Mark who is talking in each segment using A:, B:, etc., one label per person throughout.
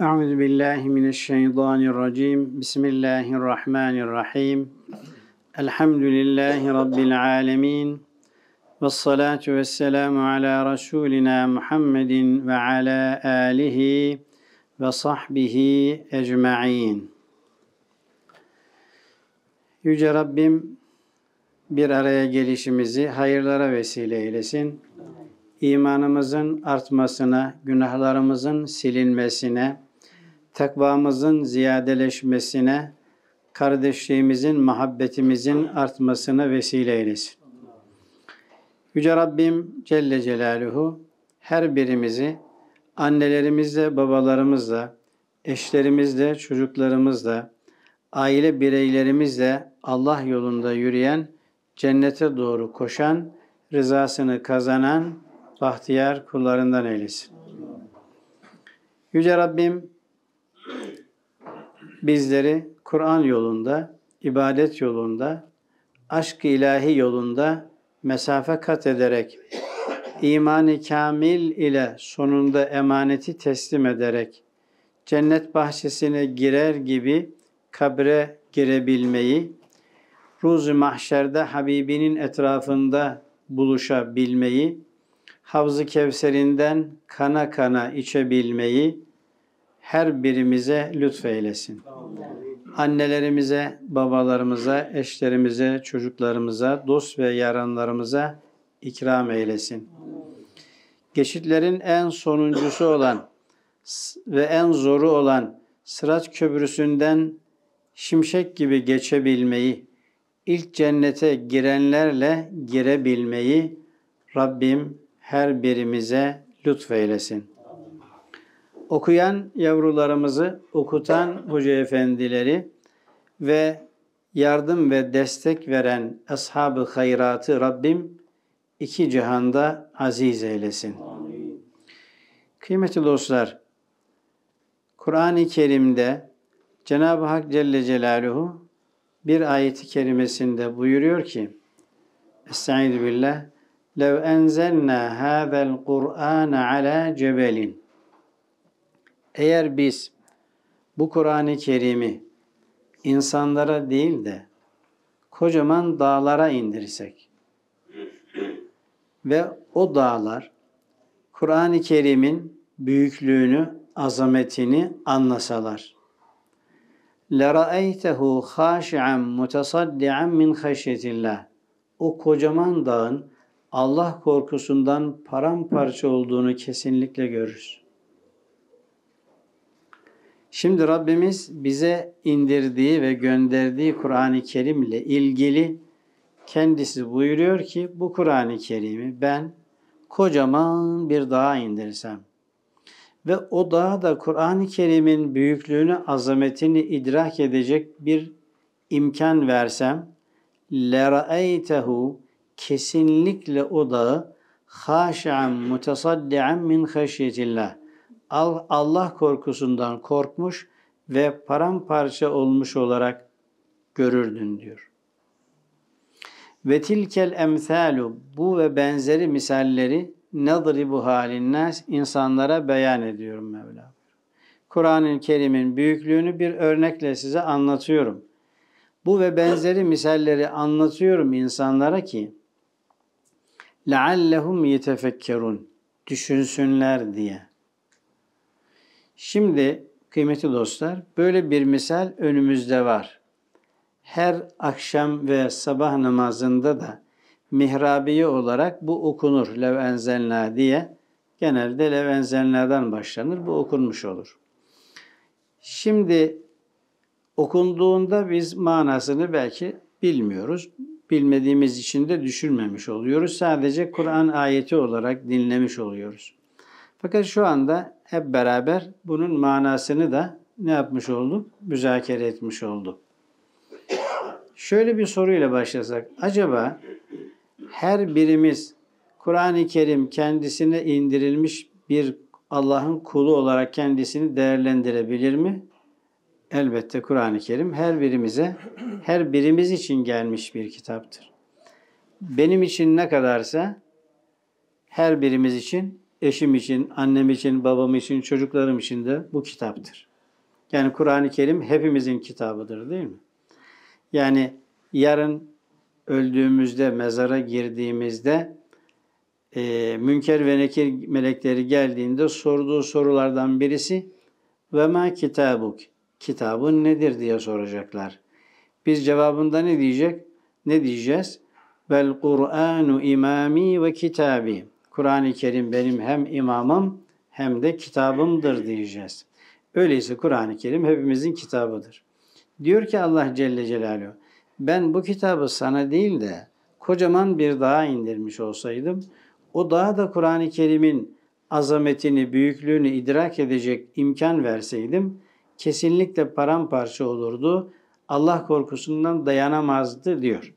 A: Euzu billahi mineşşeytanirracim. Bismillahirrahmanirrahim. Elhamdülillahi rabbil alamin. Ves salatu vesselamu ala rasulina Muhammedin ve ala alihi ve sahbihi ecmaîn. Yüce Rabbim bir araya gelişimizi hayırlara vesile eylesin. İmanımızın artmasına, günahlarımızın silinmesine, takvamızın ziyadeleşmesine, kardeşliğimizin, muhabbetimizin artmasına vesile eylesin. Yüce Rabbim Celle Celaluhu her birimizi annelerimizle, babalarımızla, eşlerimizle, çocuklarımızla, aile bireylerimizle Allah yolunda yürüyen, cennete doğru koşan, rızasını kazanan bahtiyar kullarından eylesin. Yüce Rabbim bizleri Kur'an yolunda, ibadet yolunda, aşk ilahi yolunda mesafe kat ederek, imani kamil ile sonunda emaneti teslim ederek, cennet bahçesine girer gibi kabre girebilmeyi, Ruz-u Mahşer'de Habibinin etrafında buluşabilmeyi, Havz-ı Kevser'inden kana kana içebilmeyi, her birimize lütfeylesin. Annelerimize, babalarımıza, eşlerimize, çocuklarımıza, dost ve yaranlarımıza ikram eylesin. Geçitlerin en sonuncusu olan ve en zoru olan Sırat Köprüsü'nden şimşek gibi geçebilmeyi, ilk cennete girenlerle girebilmeyi Rabbim her birimize lütfeylesin okuyan yavrularımızı, okutan hoca efendileri ve yardım ve destek veren ashab-ı hayratı Rabbim iki cihanda aziz eylesin. Amin. Kıymetli dostlar, Kur'an-ı Kerim'de Cenab-ı Hak Celle Celaluhu bir ayeti kerimesinde buyuruyor ki Estaizu billah لَوْ أَنْزَلْنَا هَذَا الْقُرْآنَ عَلَى جَبَلٍ eğer biz bu Kur'an-ı Kerim'i insanlara değil de kocaman dağlara indirsek ve o dağlar Kur'an-ı Kerim'in büyüklüğünü, azametini anlasalar. لَرَأَيْتَهُ خَاشِعًا مُتَصَدِّعًا مِنْ خَشْيَةِ اللّٰهِ O kocaman dağın Allah korkusundan paramparça olduğunu kesinlikle görürüz. Şimdi Rabbimiz bize indirdiği ve gönderdiği Kur'an-ı Kerim ile ilgili kendisi buyuruyor ki bu Kur'an-ı Kerim'i ben kocaman bir dağa indirsem ve o dağa da Kur'an-ı Kerim'in büyüklüğünü, azametini idrak edecek bir imkan versem لَرَأَيْتَهُ kesinlikle o dağı haş'an mutasaddian min haşyetillah Allah korkusundan korkmuş ve paramparça olmuş olarak görürdün diyor. Ve tilkel emsalu bu ve benzeri misalleri bu halinnas insanlara beyan ediyorum Mevla. Kur'an-ı Kerim'in büyüklüğünü bir örnekle size anlatıyorum. Bu ve benzeri misalleri anlatıyorum insanlara ki لَعَلَّهُمْ يَتَفَكَّرُونَ Düşünsünler diye. Şimdi kıymetli dostlar böyle bir misal önümüzde var. Her akşam ve sabah namazında da mihrabiye olarak bu okunur lev diye. Genelde lev başlanır bu okunmuş olur. Şimdi okunduğunda biz manasını belki bilmiyoruz. Bilmediğimiz için de düşünmemiş oluyoruz. Sadece Kur'an ayeti olarak dinlemiş oluyoruz. Fakat şu anda hep beraber bunun manasını da ne yapmış olduk? Müzakere etmiş olduk. Şöyle bir soruyla başlasak. Acaba her birimiz Kur'an-ı Kerim kendisine indirilmiş bir Allah'ın kulu olarak kendisini değerlendirebilir mi? Elbette Kur'an-ı Kerim her birimize, her birimiz için gelmiş bir kitaptır. Benim için ne kadarsa her birimiz için eşim için, annem için, babam için, çocuklarım için de bu kitaptır. Yani Kur'an-ı Kerim hepimizin kitabıdır değil mi? Yani yarın öldüğümüzde, mezara girdiğimizde e, Münker ve Nekir melekleri geldiğinde sorduğu sorulardan birisi ve ma kitabuk, kitabın nedir diye soracaklar. Biz cevabında ne diyecek? Ne diyeceğiz? Bel Kur'anu imami ve kitabi. Kur'an-ı Kerim benim hem imamım hem de kitabımdır diyeceğiz. Öyleyse Kur'an-ı Kerim hepimizin kitabıdır. Diyor ki Allah Celle Celaluhu, ben bu kitabı sana değil de kocaman bir dağa indirmiş olsaydım, o dağa da Kur'an-ı Kerim'in azametini, büyüklüğünü idrak edecek imkan verseydim, kesinlikle paramparça olurdu, Allah korkusundan dayanamazdı diyor.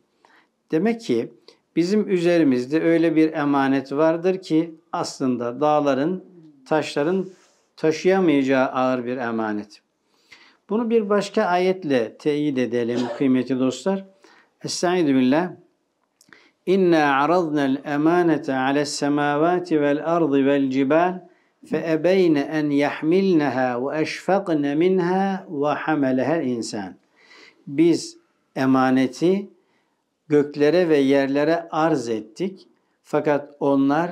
A: Demek ki Bizim üzerimizde öyle bir emanet vardır ki aslında dağların, taşların taşıyamayacağı ağır bir emanet. Bunu bir başka ayetle teyit edelim kıymetli dostlar. Estaizu billah. İnna aradna'l emanete ala's semavati vel ardı vel cibal فَأَبَيْنَ اَنْ يَحْمِلْنَهَا وَاَشْفَقْنَ مِنْهَا وَحَمَلَهَا insan. Biz emaneti göklere ve yerlere arz ettik. Fakat onlar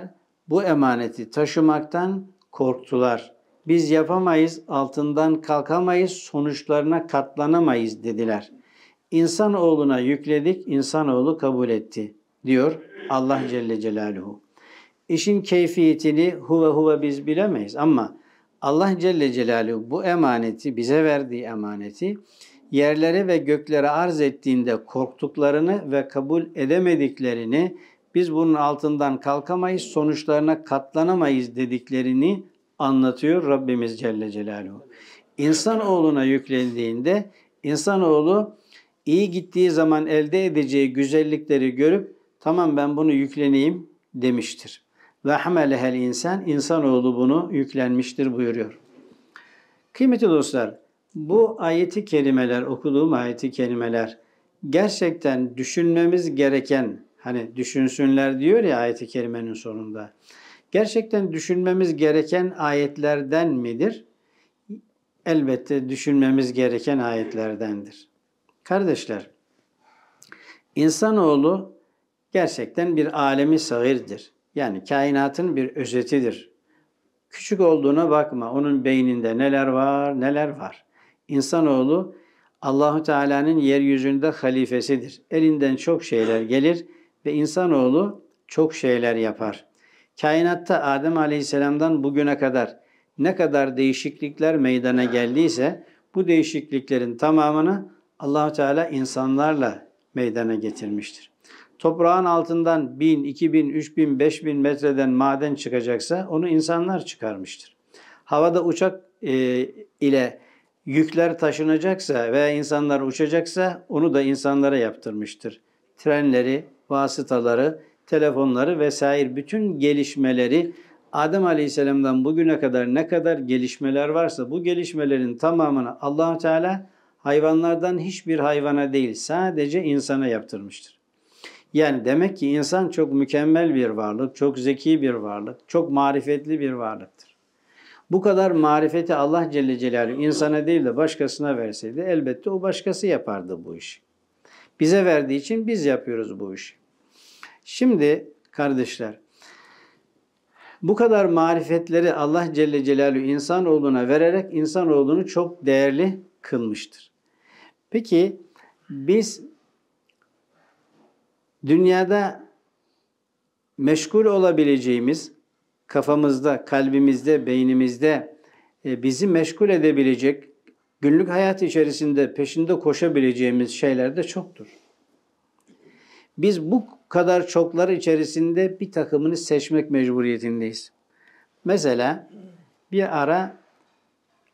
A: bu emaneti taşımaktan korktular. Biz yapamayız, altından kalkamayız, sonuçlarına katlanamayız dediler. İnsanoğluna yükledik, insanoğlu kabul etti diyor Allah Celle Celaluhu. İşin keyfiyetini huve huve biz bilemeyiz ama Allah Celle Celaluhu bu emaneti, bize verdiği emaneti yerlere ve göklere arz ettiğinde korktuklarını ve kabul edemediklerini, biz bunun altından kalkamayız, sonuçlarına katlanamayız dediklerini anlatıyor Rabbimiz Celle Celaluhu. İnsanoğluna yüklendiğinde insanoğlu iyi gittiği zaman elde edeceği güzellikleri görüp tamam ben bunu yükleneyim demiştir. Ve hamelehel insan, insanoğlu bunu yüklenmiştir buyuruyor. Kıymetli dostlar, bu ayeti kelimeler okuduğum ayeti kelimeler gerçekten düşünmemiz gereken, hani düşünsünler diyor ya ayeti kelimenin sonunda. Gerçekten düşünmemiz gereken ayetlerden midir? Elbette düşünmemiz gereken ayetlerdendir. Kardeşler, insanoğlu gerçekten bir alemi sağırdır. Yani kainatın bir özetidir. Küçük olduğuna bakma, onun beyninde neler var, neler var. İnsanoğlu Allahu Teala'nın yeryüzünde halifesidir. Elinden çok şeyler gelir ve insanoğlu çok şeyler yapar. Kainatta Adem Aleyhisselam'dan bugüne kadar ne kadar değişiklikler meydana geldiyse bu değişikliklerin tamamını Allahu Teala insanlarla meydana getirmiştir. Toprağın altından 1000, 2000, 3000, 5000 metreden maden çıkacaksa onu insanlar çıkarmıştır. Havada uçak e, ile yükler taşınacaksa veya insanlar uçacaksa onu da insanlara yaptırmıştır. Trenleri, vasıtaları, telefonları vesaire bütün gelişmeleri Adem Aleyhisselam'dan bugüne kadar ne kadar gelişmeler varsa bu gelişmelerin tamamını Allahu Teala hayvanlardan hiçbir hayvana değil sadece insana yaptırmıştır. Yani demek ki insan çok mükemmel bir varlık, çok zeki bir varlık, çok marifetli bir varlıktır. Bu kadar marifeti Allah Celle Celaluhu insana değil de başkasına verseydi elbette o başkası yapardı bu işi. Bize verdiği için biz yapıyoruz bu işi. Şimdi kardeşler bu kadar marifetleri Allah Celle Celaluhu olduğuna vererek insan olduğunu çok değerli kılmıştır. Peki biz dünyada meşgul olabileceğimiz kafamızda, kalbimizde, beynimizde e, bizi meşgul edebilecek, günlük hayat içerisinde peşinde koşabileceğimiz şeyler de çoktur. Biz bu kadar çoklar içerisinde bir takımını seçmek mecburiyetindeyiz. Mesela bir ara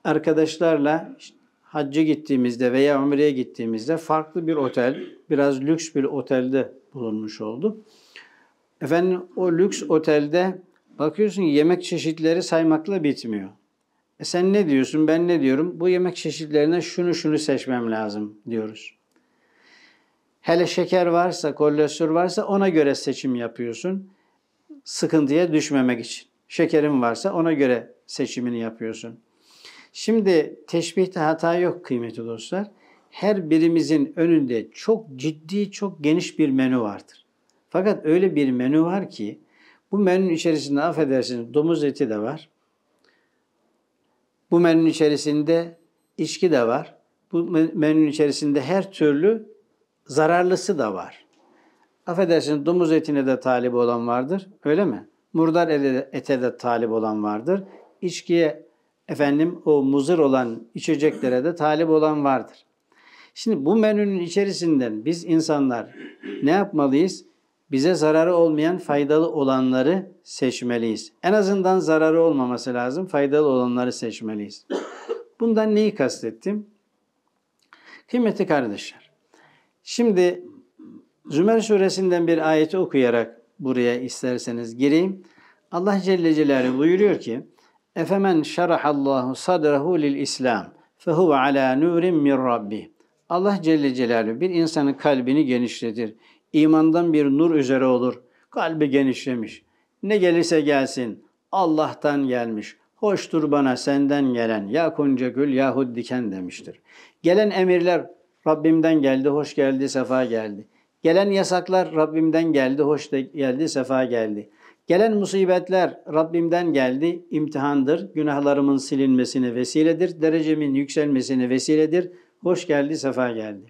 A: arkadaşlarla hacca gittiğimizde veya ömreye gittiğimizde farklı bir otel, biraz lüks bir otelde bulunmuş oldu. Efendim o lüks otelde Bakıyorsun yemek çeşitleri saymakla bitmiyor. E sen ne diyorsun ben ne diyorum? Bu yemek çeşitlerine şunu şunu seçmem lazım diyoruz. Hele şeker varsa, kolesterol varsa ona göre seçim yapıyorsun. Sıkıntıya düşmemek için. Şekerin varsa ona göre seçimini yapıyorsun. Şimdi teşbihte hata yok kıymetli dostlar. Her birimizin önünde çok ciddi, çok geniş bir menü vardır. Fakat öyle bir menü var ki bu menün içerisinde affedersiniz domuz eti de var. Bu menün içerisinde içki de var. Bu menün içerisinde her türlü zararlısı da var. Affedersiniz domuz etine de talip olan vardır. Öyle mi? Murdar ete de talip olan vardır. İçkiye efendim o muzır olan içeceklere de talip olan vardır. Şimdi bu menünün içerisinden biz insanlar ne yapmalıyız? bize zararı olmayan faydalı olanları seçmeliyiz. En azından zararı olmaması lazım. Faydalı olanları seçmeliyiz. Bundan neyi kastettim? Kıymetli kardeşler. Şimdi Zümer suresinden bir ayeti okuyarak buraya isterseniz gireyim. Allah Celle Celaluhu buyuruyor ki: "Efemen şerahallahu sadrahu lil İslam fehuve ala nurin min Rabbi." Allah Celle Celaluhu bir insanın kalbini genişletir, imandan bir nur üzere olur. Kalbi genişlemiş. Ne gelirse gelsin Allah'tan gelmiş. Hoştur bana senden gelen ya kunca gül yahut diken demiştir. Gelen emirler Rabbimden geldi, hoş geldi, sefa geldi. Gelen yasaklar Rabbimden geldi, hoş geldi, sefa geldi. Gelen musibetler Rabbimden geldi, imtihandır, günahlarımın silinmesine vesiledir, derecemin yükselmesine vesiledir, hoş geldi, sefa geldi.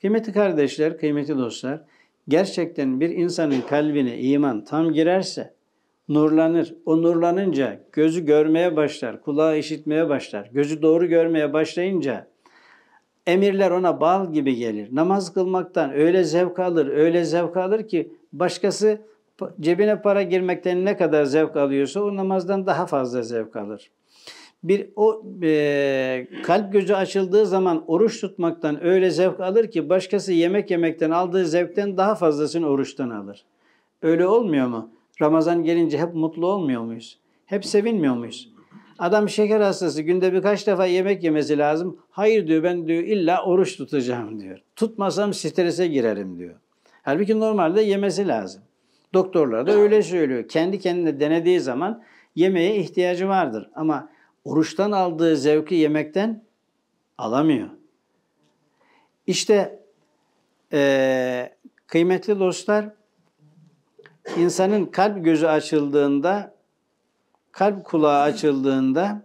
A: Kıymetli kardeşler, kıymetli dostlar, gerçekten bir insanın kalbine iman tam girerse nurlanır. O nurlanınca gözü görmeye başlar, kulağı işitmeye başlar. Gözü doğru görmeye başlayınca emirler ona bal gibi gelir. Namaz kılmaktan öyle zevk alır, öyle zevk alır ki başkası cebine para girmekten ne kadar zevk alıyorsa o namazdan daha fazla zevk alır bir o e, kalp gözü açıldığı zaman oruç tutmaktan öyle zevk alır ki başkası yemek yemekten aldığı zevkten daha fazlasını oruçtan alır. Öyle olmuyor mu? Ramazan gelince hep mutlu olmuyor muyuz? Hep sevinmiyor muyuz? Adam şeker hastası günde birkaç defa yemek yemesi lazım. Hayır diyor ben diyor illa oruç tutacağım diyor. Tutmasam strese girerim diyor. Halbuki normalde yemesi lazım. Doktorlar da öyle söylüyor. Kendi kendine denediği zaman yemeğe ihtiyacı vardır. Ama oruçtan aldığı zevki yemekten alamıyor. İşte e, kıymetli dostlar, insanın kalp gözü açıldığında, kalp kulağı açıldığında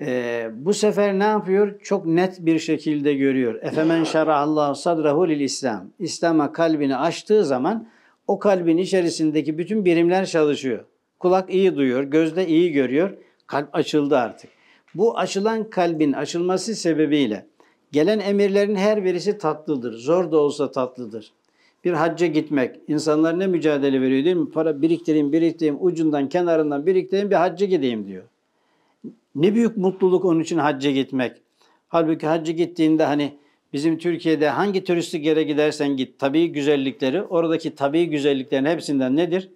A: e, bu sefer ne yapıyor? Çok net bir şekilde görüyor. Efemen şerahallahu sadrahu lil İslam. İslam'a kalbini açtığı zaman o kalbin içerisindeki bütün birimler çalışıyor. Kulak iyi duyuyor, gözde iyi görüyor, Kalp açıldı artık. Bu açılan kalbin açılması sebebiyle gelen emirlerin her birisi tatlıdır. Zor da olsa tatlıdır. Bir hacca gitmek. insanlar ne mücadele veriyor değil mi? Para biriktireyim, biriktireyim, ucundan, kenarından biriktireyim bir hacca gideyim diyor. Ne büyük mutluluk onun için hacca gitmek. Halbuki hacca gittiğinde hani bizim Türkiye'de hangi turistik yere gidersen git tabii güzellikleri, oradaki tabii güzelliklerin hepsinden nedir?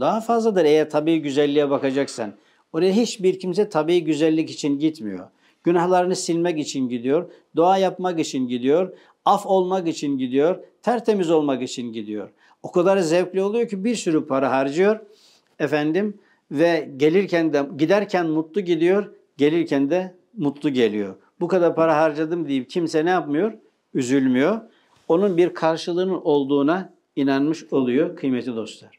A: Daha fazladır eğer tabii güzelliğe bakacaksan. Oraya hiçbir kimse tabii güzellik için gitmiyor. Günahlarını silmek için gidiyor, dua yapmak için gidiyor, af olmak için gidiyor, tertemiz olmak için gidiyor. O kadar zevkli oluyor ki bir sürü para harcıyor efendim ve gelirken de giderken mutlu gidiyor, gelirken de mutlu geliyor. Bu kadar para harcadım deyip kimse ne yapmıyor? Üzülmüyor. Onun bir karşılığının olduğuna inanmış oluyor kıymetli dostlar.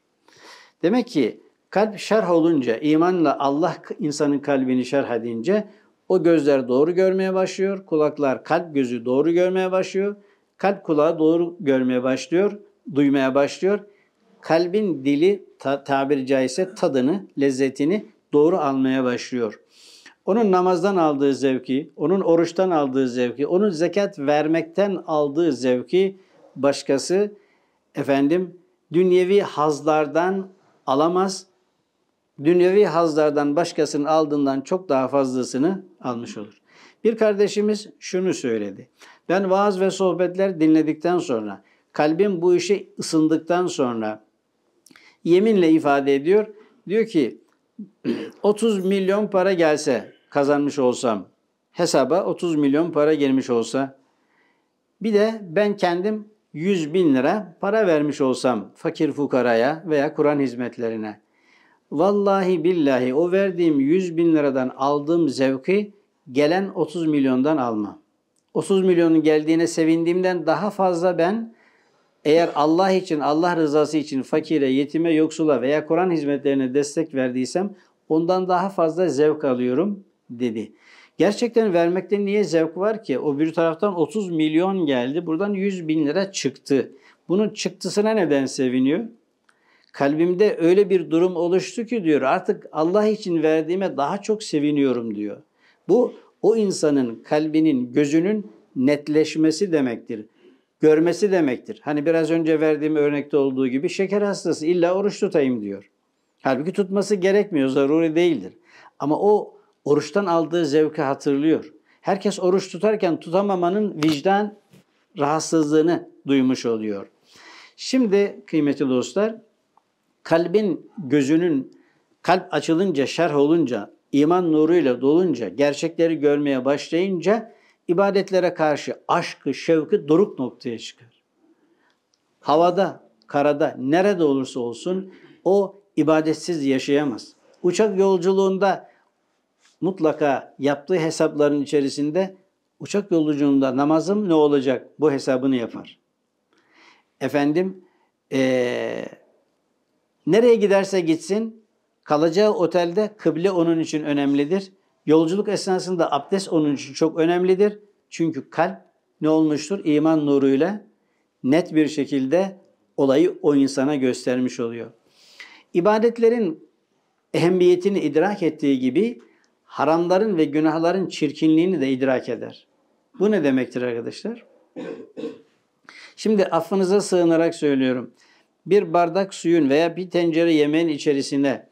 A: Demek ki Kalp şerh olunca, imanla Allah insanın kalbini şerh edince o gözler doğru görmeye başlıyor. Kulaklar, kalp gözü doğru görmeye başlıyor. Kalp kulağı doğru görmeye başlıyor, duymaya başlıyor. Kalbin dili ta, tabiri caizse tadını, lezzetini doğru almaya başlıyor. Onun namazdan aldığı zevki, onun oruçtan aldığı zevki, onun zekat vermekten aldığı zevki başkası efendim dünyevi hazlardan alamaz dünyevi hazlardan başkasının aldığından çok daha fazlasını almış olur. Bir kardeşimiz şunu söyledi. Ben vaaz ve sohbetler dinledikten sonra, kalbim bu işe ısındıktan sonra yeminle ifade ediyor. Diyor ki 30 milyon para gelse kazanmış olsam, hesaba 30 milyon para girmiş olsa, bir de ben kendim 100 bin lira para vermiş olsam fakir fukaraya veya Kur'an hizmetlerine. Vallahi billahi o verdiğim 100 bin liradan aldığım zevki gelen 30 milyondan alma. 30 milyonun geldiğine sevindiğimden daha fazla ben eğer Allah için, Allah rızası için fakire, yetime, yoksula veya Kur'an hizmetlerine destek verdiysem ondan daha fazla zevk alıyorum dedi. Gerçekten vermekte niye zevk var ki? O bir taraftan 30 milyon geldi, buradan 100 bin lira çıktı. Bunun çıktısına neden seviniyor? Kalbimde öyle bir durum oluştu ki diyor artık Allah için verdiğime daha çok seviniyorum diyor. Bu o insanın kalbinin, gözünün netleşmesi demektir. Görmesi demektir. Hani biraz önce verdiğim örnekte olduğu gibi şeker hastası illa oruç tutayım diyor. Halbuki tutması gerekmiyor, zaruri değildir. Ama o oruçtan aldığı zevki hatırlıyor. Herkes oruç tutarken tutamamanın vicdan rahatsızlığını duymuş oluyor. Şimdi kıymetli dostlar kalbin gözünün kalp açılınca, şerh olunca, iman nuruyla dolunca, gerçekleri görmeye başlayınca ibadetlere karşı aşkı, şevki doruk noktaya çıkar. Havada, karada, nerede olursa olsun o ibadetsiz yaşayamaz. Uçak yolculuğunda mutlaka yaptığı hesapların içerisinde uçak yolculuğunda namazım ne olacak bu hesabını yapar. Efendim, ee, Nereye giderse gitsin kalacağı otelde kıble onun için önemlidir. Yolculuk esnasında abdest onun için çok önemlidir. Çünkü kalp ne olmuştur? İman nuruyla net bir şekilde olayı o insana göstermiş oluyor. İbadetlerin ehemmiyetini idrak ettiği gibi haramların ve günahların çirkinliğini de idrak eder. Bu ne demektir arkadaşlar? Şimdi affınıza sığınarak söylüyorum bir bardak suyun veya bir tencere yemeğin içerisine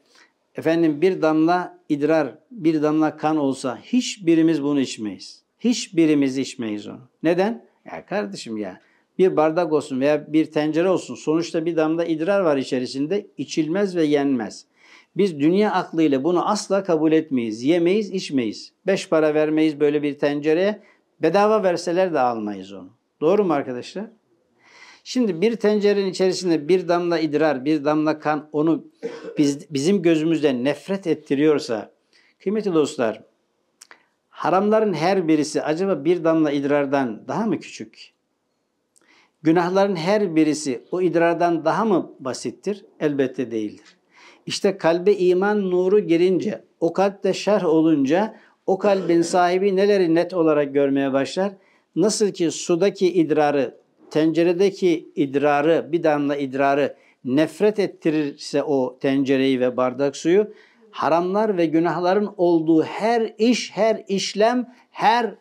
A: efendim bir damla idrar, bir damla kan olsa hiçbirimiz bunu içmeyiz. Hiçbirimiz içmeyiz onu. Neden? Ya kardeşim ya bir bardak olsun veya bir tencere olsun sonuçta bir damla idrar var içerisinde içilmez ve yenmez. Biz dünya aklıyla bunu asla kabul etmeyiz. Yemeyiz, içmeyiz. Beş para vermeyiz böyle bir tencereye. Bedava verseler de almayız onu. Doğru mu arkadaşlar? Şimdi bir tencerenin içerisinde bir damla idrar, bir damla kan onu biz, bizim gözümüzde nefret ettiriyorsa kıymetli dostlar haramların her birisi acaba bir damla idrardan daha mı küçük? Günahların her birisi o idrardan daha mı basittir? Elbette değildir. İşte kalbe iman nuru girince, o kalpte şerh olunca o kalbin sahibi neleri net olarak görmeye başlar? Nasıl ki sudaki idrarı tenceredeki idrarı, bir damla idrarı nefret ettirirse o tencereyi ve bardak suyu, haramlar ve günahların olduğu her iş, her işlem, her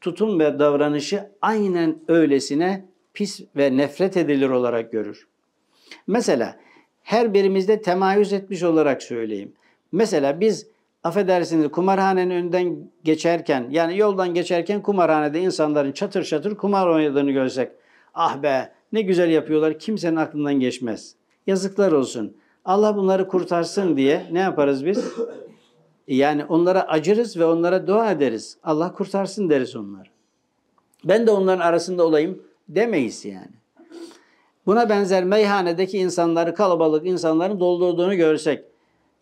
A: tutum ve davranışı aynen öylesine pis ve nefret edilir olarak görür. Mesela her birimizde temayüz etmiş olarak söyleyeyim. Mesela biz affedersiniz kumarhanenin önünden geçerken yani yoldan geçerken kumarhanede insanların çatır çatır kumar oynadığını görsek Ah be ne güzel yapıyorlar kimsenin aklından geçmez. Yazıklar olsun. Allah bunları kurtarsın diye ne yaparız biz? Yani onlara acırız ve onlara dua ederiz. Allah kurtarsın deriz onları. Ben de onların arasında olayım demeyiz yani. Buna benzer meyhanedeki insanları, kalabalık insanların doldurduğunu görsek,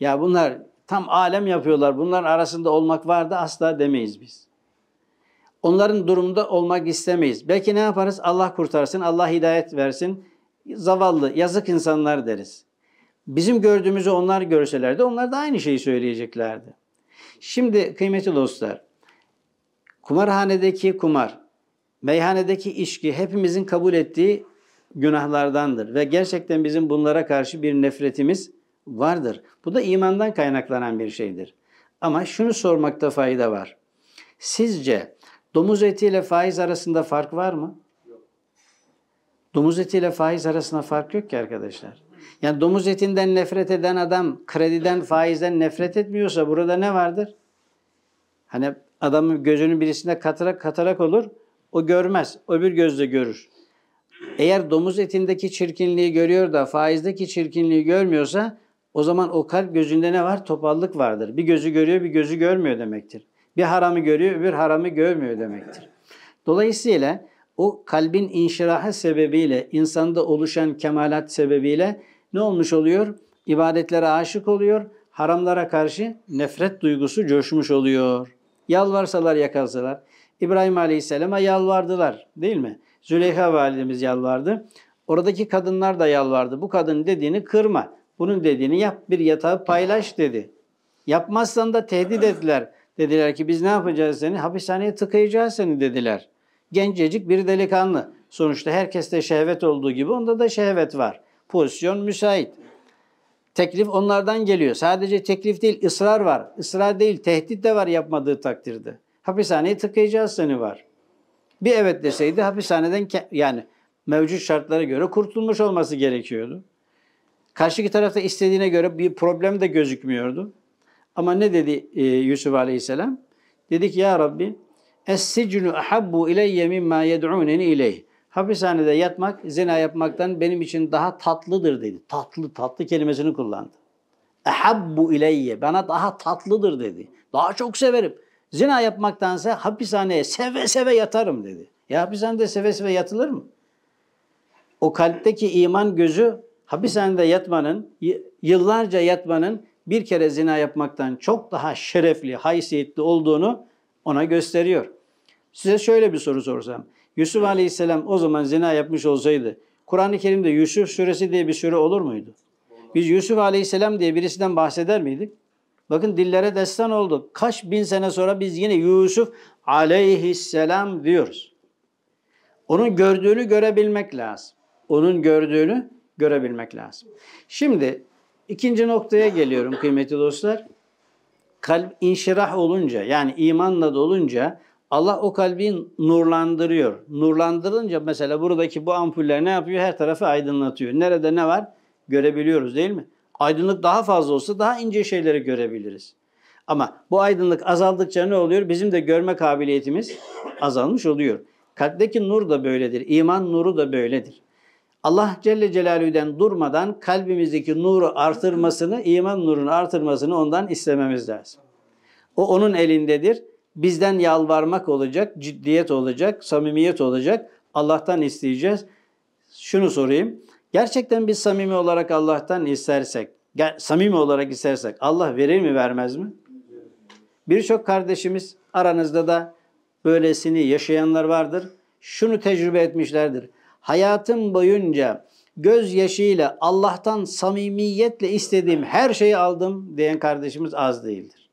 A: ya bunlar tam alem yapıyorlar, bunların arasında olmak vardı asla demeyiz biz. Onların durumunda olmak istemeyiz. Belki ne yaparız? Allah kurtarsın, Allah hidayet versin. Zavallı, yazık insanlar deriz. Bizim gördüğümüzü onlar görselerdi onlar da aynı şeyi söyleyeceklerdi. Şimdi kıymetli dostlar, kumarhanedeki kumar, meyhanedeki içki hepimizin kabul ettiği günahlardandır ve gerçekten bizim bunlara karşı bir nefretimiz vardır. Bu da imandan kaynaklanan bir şeydir. Ama şunu sormakta fayda var. Sizce Domuz etiyle faiz arasında fark var mı? Yok. Domuz etiyle faiz arasında fark yok ki arkadaşlar. Yani domuz etinden nefret eden adam krediden, faizden nefret etmiyorsa burada ne vardır? Hani adamın gözünün birisinde katarak katarak olur. O görmez. Öbür gözle görür. Eğer domuz etindeki çirkinliği görüyor da faizdeki çirkinliği görmüyorsa o zaman o kalp gözünde ne var? Topallık vardır. Bir gözü görüyor, bir gözü görmüyor demektir. Bir haramı görüyor, bir haramı görmüyor demektir. Dolayısıyla o kalbin inşirahı sebebiyle, insanda oluşan kemalat sebebiyle ne olmuş oluyor? İbadetlere aşık oluyor, haramlara karşı nefret duygusu coşmuş oluyor. Yalvarsalar yakalsalar. İbrahim Aleyhisselam'a yalvardılar değil mi? Züleyha validemiz yalvardı. Oradaki kadınlar da yalvardı. Bu kadın dediğini kırma. Bunun dediğini yap bir yatağı paylaş dedi. Yapmazsan da tehdit ettiler. Dediler ki biz ne yapacağız seni? Hapishaneye tıkayacağız seni dediler. Gencecik bir delikanlı. Sonuçta herkeste şehvet olduğu gibi onda da şehvet var. Pozisyon müsait. Teklif onlardan geliyor. Sadece teklif değil ısrar var. Israr değil tehdit de var yapmadığı takdirde. Hapishaneye tıkayacağız seni var. Bir evet deseydi hapishaneden yani mevcut şartlara göre kurtulmuş olması gerekiyordu. Karşıki tarafta istediğine göre bir problem de gözükmüyordu. Ama ne dedi e, Yusuf Aleyhisselam? Dedi ki ya Rabbi Es-sicnu ahabbu ileyye mimma yed'uneni ileyh. Hapishanede yatmak, zina yapmaktan benim için daha tatlıdır dedi. Tatlı, tatlı kelimesini kullandı. Ahabbu ileyye, bana daha tatlıdır dedi. Daha çok severim. Zina yapmaktansa hapishaneye seve seve yatarım dedi. Ya hapishanede seve seve yatılır mı? O kalpteki iman gözü hapishanede yatmanın, yıllarca yatmanın bir kere zina yapmaktan çok daha şerefli, haysiyetli olduğunu ona gösteriyor. Size şöyle bir soru sorsam. Yusuf Aleyhisselam o zaman zina yapmış olsaydı Kur'an-ı Kerim'de Yusuf suresi diye bir sure olur muydu? Biz Yusuf Aleyhisselam diye birisinden bahseder miydik? Bakın dillere destan oldu. Kaç bin sene sonra biz yine Yusuf Aleyhisselam diyoruz. Onun gördüğünü görebilmek lazım. Onun gördüğünü görebilmek lazım. Şimdi İkinci noktaya geliyorum kıymetli dostlar. Kalp inşirah olunca yani imanla dolunca Allah o kalbi nurlandırıyor. Nurlandırınca mesela buradaki bu ampuller ne yapıyor? Her tarafı aydınlatıyor. Nerede ne var görebiliyoruz değil mi? Aydınlık daha fazla olsa daha ince şeyleri görebiliriz. Ama bu aydınlık azaldıkça ne oluyor? Bizim de görme kabiliyetimiz azalmış oluyor. Kalpteki nur da böyledir. İman nuru da böyledir. Allah Celle Celaluhu'den durmadan kalbimizdeki nuru artırmasını, iman nurunu artırmasını ondan istememiz lazım. O onun elindedir. Bizden yalvarmak olacak, ciddiyet olacak, samimiyet olacak. Allah'tan isteyeceğiz. Şunu sorayım. Gerçekten biz samimi olarak Allah'tan istersek, samimi olarak istersek Allah verir mi vermez mi? Birçok kardeşimiz aranızda da böylesini yaşayanlar vardır. Şunu tecrübe etmişlerdir hayatım boyunca gözyaşıyla Allah'tan samimiyetle istediğim her şeyi aldım diyen kardeşimiz az değildir.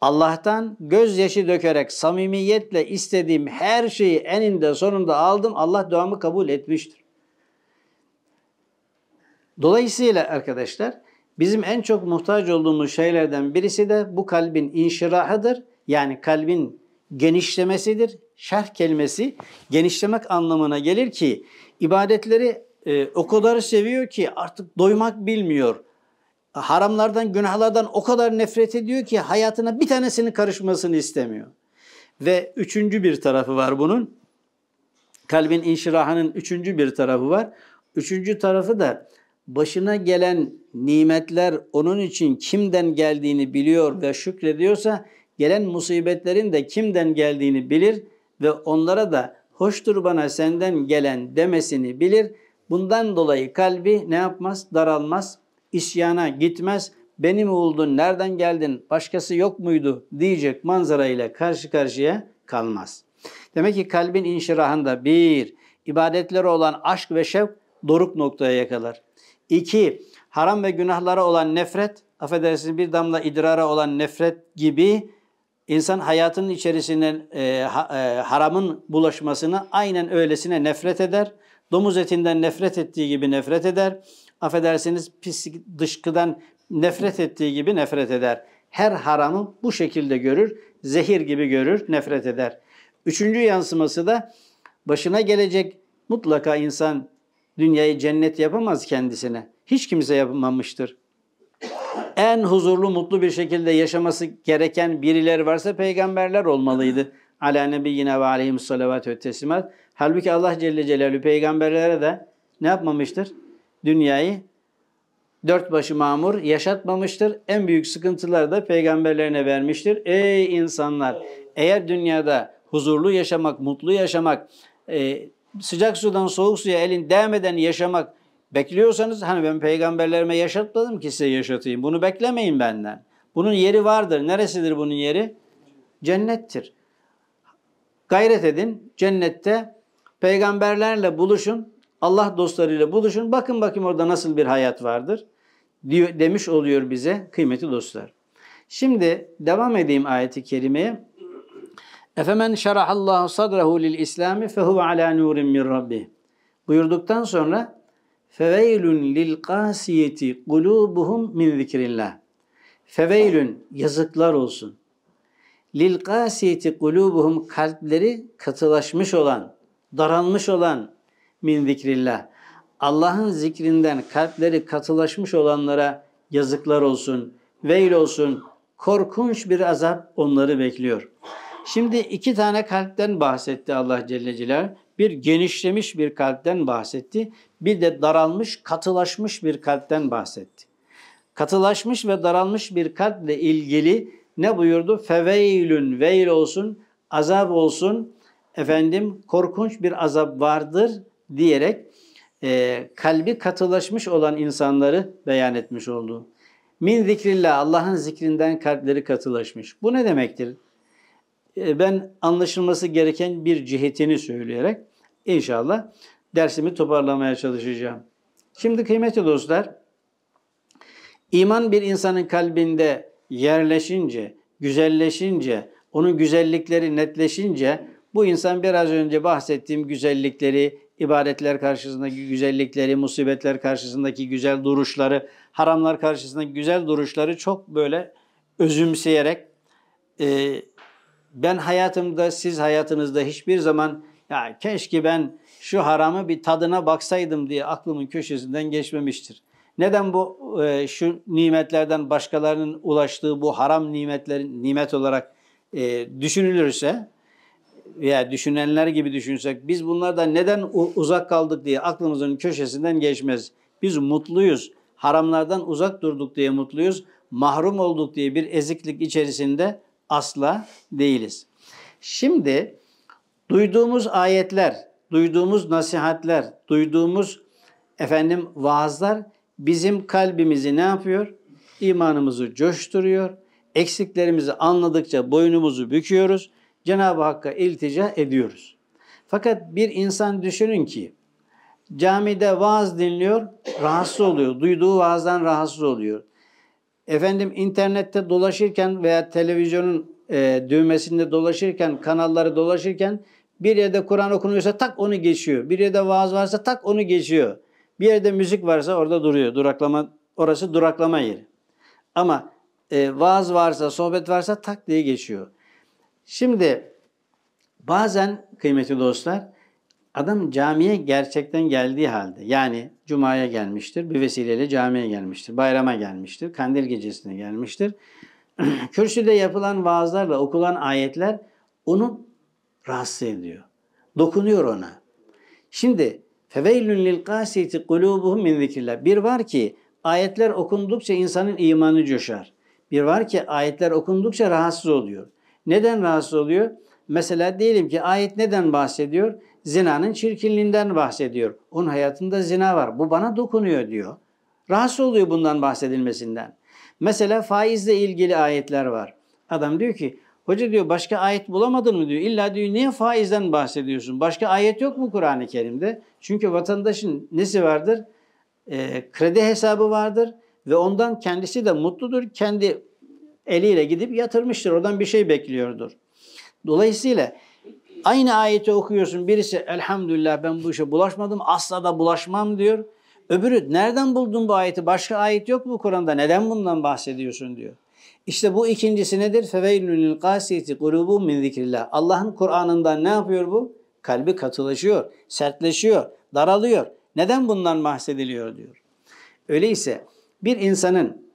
A: Allah'tan gözyaşı dökerek samimiyetle istediğim her şeyi eninde sonunda aldım. Allah duamı kabul etmiştir. Dolayısıyla arkadaşlar bizim en çok muhtaç olduğumuz şeylerden birisi de bu kalbin inşirahıdır. Yani kalbin genişlemesidir, şerh kelimesi genişlemek anlamına gelir ki ibadetleri e, o kadar seviyor ki artık doymak bilmiyor. Haramlardan, günahlardan o kadar nefret ediyor ki hayatına bir tanesini karışmasını istemiyor. Ve üçüncü bir tarafı var bunun. Kalbin inşirahının üçüncü bir tarafı var. Üçüncü tarafı da başına gelen nimetler onun için kimden geldiğini biliyor ve şükrediyorsa gelen musibetlerin de kimden geldiğini bilir ve onlara da hoştur bana senden gelen demesini bilir. Bundan dolayı kalbi ne yapmaz? Daralmaz, isyana gitmez. Benim oldun, nereden geldin, başkası yok muydu diyecek manzara ile karşı karşıya kalmaz. Demek ki kalbin inşirahında bir, ibadetlere olan aşk ve şevk doruk noktaya yakalar. İki, haram ve günahlara olan nefret, affedersiniz bir damla idrara olan nefret gibi İnsan hayatının içerisinde e, ha, e, haramın bulaşmasını aynen öylesine nefret eder. Domuz etinden nefret ettiği gibi nefret eder. Affedersiniz pis dışkıdan nefret ettiği gibi nefret eder. Her haramı bu şekilde görür, zehir gibi görür, nefret eder. Üçüncü yansıması da başına gelecek mutlaka insan dünyayı cennet yapamaz kendisine. Hiç kimse yapamamıştır en huzurlu, mutlu bir şekilde yaşaması gereken birileri varsa peygamberler olmalıydı. Ala nebiyyine ve aleyhim salavatü teslimat. Halbuki Allah Celle Celaluhu peygamberlere de ne yapmamıştır? Dünyayı dört başı mamur yaşatmamıştır. En büyük sıkıntıları da peygamberlerine vermiştir. Ey insanlar! Eğer dünyada huzurlu yaşamak, mutlu yaşamak, e, sıcak sudan soğuk suya elin değmeden yaşamak Bekliyorsanız hani ben peygamberlerime yaşatmadım ki size yaşatayım. Bunu beklemeyin benden. Bunun yeri vardır. Neresidir bunun yeri? Cennettir. Gayret edin. Cennette peygamberlerle buluşun. Allah dostlarıyla buluşun. Bakın bakayım orada nasıl bir hayat vardır. Diyor, demiş oluyor bize kıymeti dostlar. Şimdi devam edeyim ayeti kerimeye. Efemen şerahallahu sadrahu lil Islami fehuve ala nurin min rabbi. Buyurduktan sonra Feveylün lil kasiyeti kulubuhum min zikrillah. Feveylün yazıklar olsun. Lil kasiyeti kulubuhum kalpleri katılaşmış olan, daralmış olan min zikrillah. Allah'ın zikrinden kalpleri katılaşmış olanlara yazıklar olsun, veil olsun. Korkunç bir azap onları bekliyor. Şimdi iki tane kalpten bahsetti Allah Celle Celal bir genişlemiş bir kalpten bahsetti. Bir de daralmış, katılaşmış bir kalpten bahsetti. Katılaşmış ve daralmış bir kalple ilgili ne buyurdu? Feveylün, veil olsun, azap olsun, efendim korkunç bir azap vardır diyerek e, kalbi katılaşmış olan insanları beyan etmiş oldu. Min zikrillah, Allah'ın zikrinden kalpleri katılaşmış. Bu ne demektir? E, ben anlaşılması gereken bir cihetini söyleyerek inşallah dersimi toparlamaya çalışacağım. Şimdi kıymetli dostlar, iman bir insanın kalbinde yerleşince, güzelleşince, onun güzellikleri netleşince bu insan biraz önce bahsettiğim güzellikleri, ibadetler karşısındaki güzellikleri, musibetler karşısındaki güzel duruşları, haramlar karşısındaki güzel duruşları çok böyle özümseyerek e, ben hayatımda siz hayatınızda hiçbir zaman ya keşke ben şu haramı bir tadına baksaydım diye aklımın köşesinden geçmemiştir. Neden bu e, şu nimetlerden başkalarının ulaştığı bu haram nimetlerin nimet olarak e, düşünülürse veya düşünenler gibi düşünsek biz bunlardan neden uzak kaldık diye aklımızın köşesinden geçmez. Biz mutluyuz. Haramlardan uzak durduk diye mutluyuz. Mahrum olduk diye bir eziklik içerisinde asla değiliz. Şimdi duyduğumuz ayetler, duyduğumuz nasihatler, duyduğumuz efendim vaazlar bizim kalbimizi ne yapıyor? İmanımızı coşturuyor. Eksiklerimizi anladıkça boynumuzu büküyoruz. Cenab-ı Hakk'a iltica ediyoruz. Fakat bir insan düşünün ki camide vaaz dinliyor, rahatsız oluyor. Duyduğu vaazdan rahatsız oluyor efendim internette dolaşırken veya televizyonun e, düğmesinde dolaşırken, kanalları dolaşırken bir yerde Kur'an okunuyorsa tak onu geçiyor. Bir yerde vaaz varsa tak onu geçiyor. Bir yerde müzik varsa orada duruyor. Duraklama orası duraklama yeri. Ama e, vaaz varsa, sohbet varsa tak diye geçiyor. Şimdi bazen kıymetli dostlar Adam camiye gerçekten geldiği halde yani cumaya gelmiştir, bir vesileyle camiye gelmiştir, bayrama gelmiştir, kandil gecesine gelmiştir. Kürsüde yapılan vaazlarla okulan ayetler onu rahatsız ediyor. Dokunuyor ona. Şimdi feveylün lil kasiyeti kulubuhum min zikrillah. Bir var ki ayetler okundukça insanın imanı coşar. Bir var ki ayetler okundukça rahatsız oluyor. Neden rahatsız oluyor? Mesela diyelim ki ayet neden bahsediyor? zinanın çirkinliğinden bahsediyor. Onun hayatında zina var. Bu bana dokunuyor diyor. Rahatsız oluyor bundan bahsedilmesinden. Mesela faizle ilgili ayetler var. Adam diyor ki hoca diyor başka ayet bulamadın mı diyor. İlla diyor niye faizden bahsediyorsun? Başka ayet yok mu Kur'an-ı Kerim'de? Çünkü vatandaşın nesi vardır? E, kredi hesabı vardır ve ondan kendisi de mutludur. Kendi eliyle gidip yatırmıştır. Oradan bir şey bekliyordur. Dolayısıyla Aynı ayeti okuyorsun birisi elhamdülillah ben bu işe bulaşmadım asla da bulaşmam diyor. Öbürü nereden buldun bu ayeti başka ayet yok mu Kur'an'da neden bundan bahsediyorsun diyor. İşte bu ikincisi nedir? Feveylünül kasiyeti kulubu min zikrillah. Allah'ın Kur'an'ından ne yapıyor bu? Kalbi katılaşıyor, sertleşiyor, daralıyor. Neden bundan bahsediliyor diyor. Öyleyse bir insanın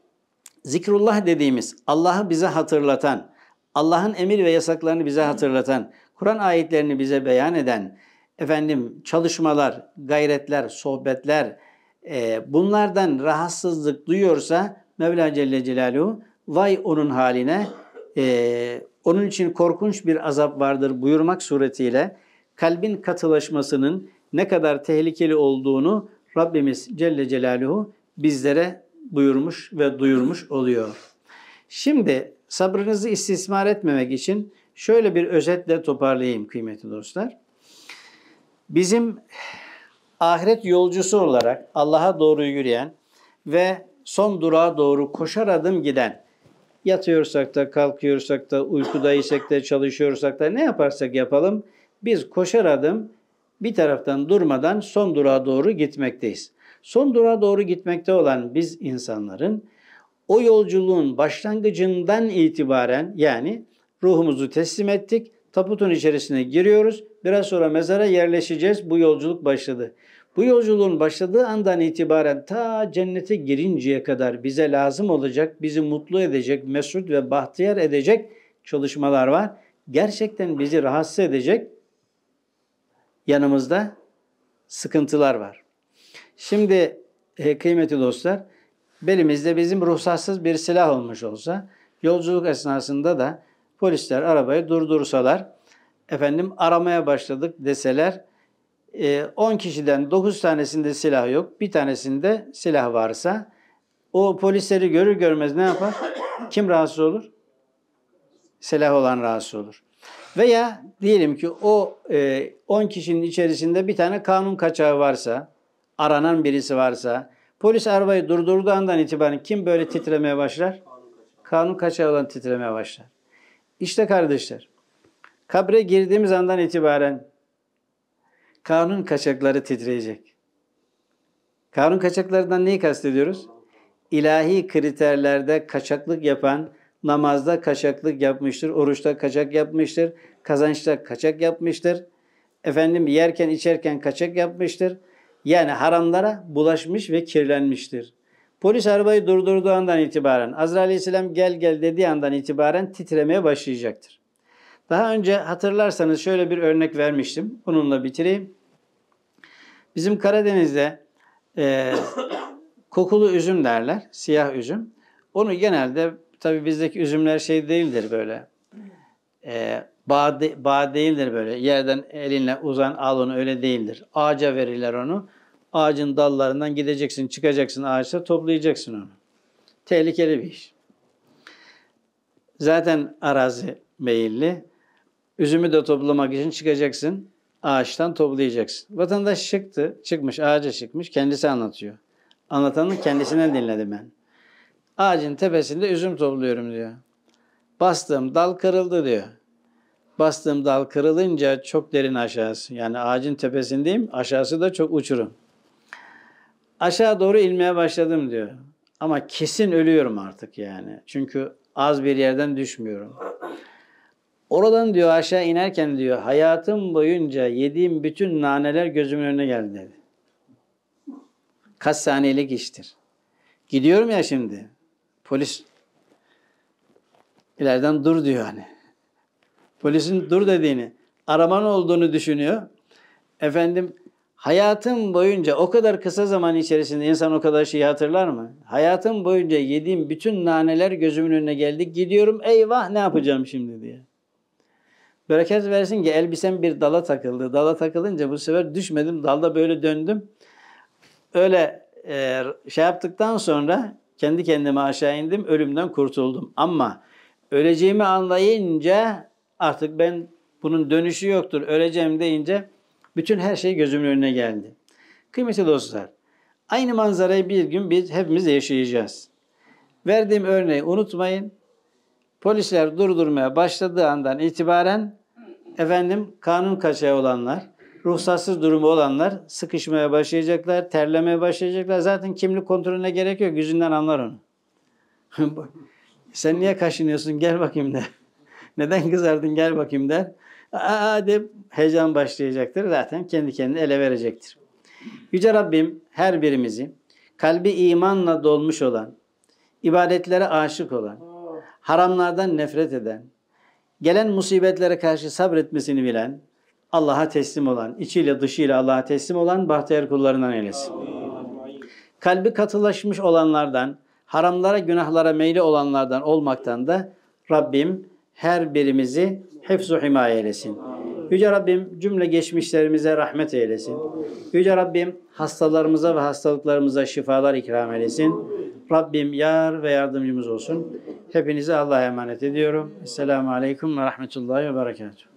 A: zikrullah dediğimiz Allah'ı bize hatırlatan, Allah'ın emir ve yasaklarını bize hatırlatan, Kur'an ayetlerini bize beyan eden efendim çalışmalar, gayretler, sohbetler e, bunlardan rahatsızlık duyuyorsa Mevla Celle Celaluhu vay onun haline e, onun için korkunç bir azap vardır buyurmak suretiyle kalbin katılaşmasının ne kadar tehlikeli olduğunu Rabbimiz Celle Celaluhu bizlere buyurmuş ve duyurmuş oluyor. Şimdi sabrınızı istismar etmemek için Şöyle bir özetle toparlayayım kıymetli dostlar. Bizim ahiret yolcusu olarak Allah'a doğru yürüyen ve son durağa doğru koşar adım giden, yatıyorsak da, kalkıyorsak da, uykuda uykudaysak de çalışıyorsak da ne yaparsak yapalım biz koşar adım bir taraftan durmadan son durağa doğru gitmekteyiz. Son durağa doğru gitmekte olan biz insanların o yolculuğun başlangıcından itibaren yani ruhumuzu teslim ettik. Taputun içerisine giriyoruz. Biraz sonra mezara yerleşeceğiz. Bu yolculuk başladı. Bu yolculuğun başladığı andan itibaren ta cennete girinceye kadar bize lazım olacak, bizi mutlu edecek, mesut ve bahtiyar edecek çalışmalar var. Gerçekten bizi rahatsız edecek yanımızda sıkıntılar var. Şimdi e, kıymetli dostlar, belimizde bizim ruhsatsız bir silah olmuş olsa, yolculuk esnasında da Polisler arabayı durdursalar, efendim aramaya başladık deseler, 10 e, kişiden 9 tanesinde silah yok, bir tanesinde silah varsa o polisleri görür görmez ne yapar? Kim rahatsız olur? Silah olan rahatsız olur. Veya diyelim ki o 10 e, kişinin içerisinde bir tane kanun kaçağı varsa, aranan birisi varsa, polis arabayı durdurduğu andan itibaren kim böyle titremeye başlar? Kanun kaçağı olan titremeye başlar. İşte kardeşler, kabre girdiğimiz andan itibaren kanun kaçakları titreyecek. Kanun kaçaklarından neyi kastediyoruz? İlahi kriterlerde kaçaklık yapan, namazda kaçaklık yapmıştır, oruçta kaçak yapmıştır, kazançta kaçak yapmıştır, efendim yerken içerken kaçak yapmıştır. Yani haramlara bulaşmış ve kirlenmiştir. Polis arabayı durdurduğu andan itibaren, Azrail Aleyhisselam gel gel dediği andan itibaren titremeye başlayacaktır. Daha önce hatırlarsanız şöyle bir örnek vermiştim. Bununla bitireyim. Bizim Karadeniz'de e, kokulu üzüm derler, siyah üzüm. Onu genelde tabii bizdeki üzümler şey değildir böyle. E, bağ, de, bağ değildir böyle. Yerden elinle uzan al onu öyle değildir. Ağaca verirler onu. Ağacın dallarından gideceksin, çıkacaksın ağaçta toplayacaksın onu. Tehlikeli bir iş. Zaten arazi meyilli. Üzümü de toplamak için çıkacaksın, ağaçtan toplayacaksın. Vatandaş çıktı, çıkmış, ağaca çıkmış, kendisi anlatıyor. Anlatanın kendisinden dinledim ben. Ağacın tepesinde üzüm topluyorum diyor. Bastığım dal kırıldı diyor. Bastığım dal kırılınca çok derin aşağısı. Yani ağacın tepesindeyim, aşağısı da çok uçurum aşağı doğru inmeye başladım diyor. Ama kesin ölüyorum artık yani. Çünkü az bir yerden düşmüyorum. Oradan diyor aşağı inerken diyor hayatım boyunca yediğim bütün naneler gözümün önüne geldi dedi. Kaç saniyelik iştir. Gidiyorum ya şimdi. Polis ileriden dur diyor hani. Polisin dur dediğini, araman olduğunu düşünüyor. Efendim Hayatım boyunca o kadar kısa zaman içerisinde insan o kadar şeyi hatırlar mı? Hayatım boyunca yediğim bütün naneler gözümün önüne geldi. Gidiyorum eyvah ne yapacağım şimdi diye. Bereket versin ki elbisem bir dala takıldı. Dala takılınca bu sefer düşmedim. Dalda böyle döndüm. Öyle e, şey yaptıktan sonra kendi kendime aşağı indim. Ölümden kurtuldum. Ama öleceğimi anlayınca artık ben bunun dönüşü yoktur. Öleceğim deyince bütün her şey gözümün önüne geldi. Kıymetli dostlar, aynı manzarayı bir gün biz hepimiz yaşayacağız. Verdiğim örneği unutmayın. Polisler durdurmaya başladığı andan itibaren efendim kanun kaçağı olanlar, ruhsatsız durumu olanlar sıkışmaya başlayacaklar, terlemeye başlayacaklar. Zaten kimlik kontrolüne gerek yok. Yüzünden anlar onu. Sen niye kaşınıyorsun? Gel bakayım der. Neden kızardın? Gel bakayım der. Aa de heyecan başlayacaktır. Zaten kendi kendini ele verecektir. Yüce Rabbim her birimizi kalbi imanla dolmuş olan, ibadetlere aşık olan, haramlardan nefret eden, gelen musibetlere karşı sabretmesini bilen, Allah'a teslim olan, içiyle dışıyla Allah'a teslim olan bahtiyar kullarından eylesin. Kalbi katılaşmış olanlardan, haramlara, günahlara meyli olanlardan olmaktan da Rabbim her birimizi hefzu himaye eylesin. Yüce Rabbim cümle geçmişlerimize rahmet eylesin. Yüce Rabbim hastalarımıza ve hastalıklarımıza şifalar ikram eylesin. Rabbim yar ve yardımcımız olsun. Hepinizi Allah'a emanet ediyorum. Esselamu Aleyküm ve Rahmetullahi ve Berekatuhu.